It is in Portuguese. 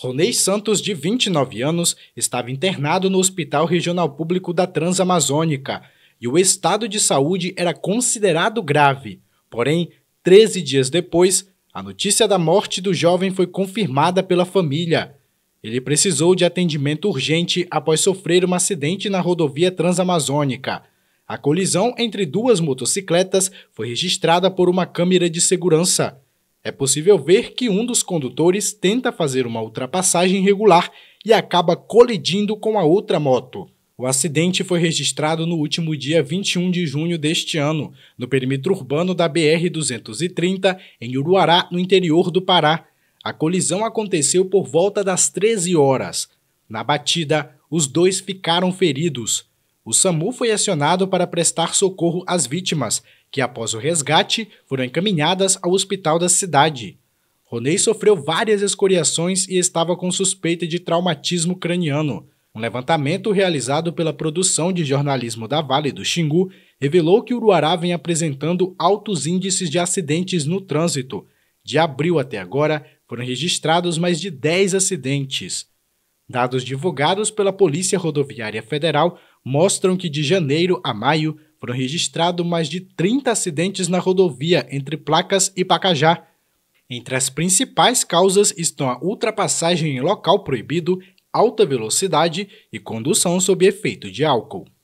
Ronei Santos, de 29 anos, estava internado no Hospital Regional Público da Transamazônica e o estado de saúde era considerado grave. Porém, 13 dias depois, a notícia da morte do jovem foi confirmada pela família. Ele precisou de atendimento urgente após sofrer um acidente na rodovia Transamazônica. A colisão entre duas motocicletas foi registrada por uma câmera de segurança. É possível ver que um dos condutores tenta fazer uma ultrapassagem regular e acaba colidindo com a outra moto. O acidente foi registrado no último dia 21 de junho deste ano, no perímetro urbano da BR-230, em Uruará, no interior do Pará. A colisão aconteceu por volta das 13 horas. Na batida, os dois ficaram feridos o SAMU foi acionado para prestar socorro às vítimas, que após o resgate foram encaminhadas ao hospital da cidade. Ronei sofreu várias escoriações e estava com suspeita de traumatismo craniano. Um levantamento realizado pela produção de jornalismo da Vale do Xingu revelou que Uruará vem apresentando altos índices de acidentes no trânsito. De abril até agora, foram registrados mais de 10 acidentes. Dados divulgados pela Polícia Rodoviária Federal mostram que de janeiro a maio foram registrados mais de 30 acidentes na rodovia entre Placas e Pacajá. Entre as principais causas estão a ultrapassagem em local proibido, alta velocidade e condução sob efeito de álcool.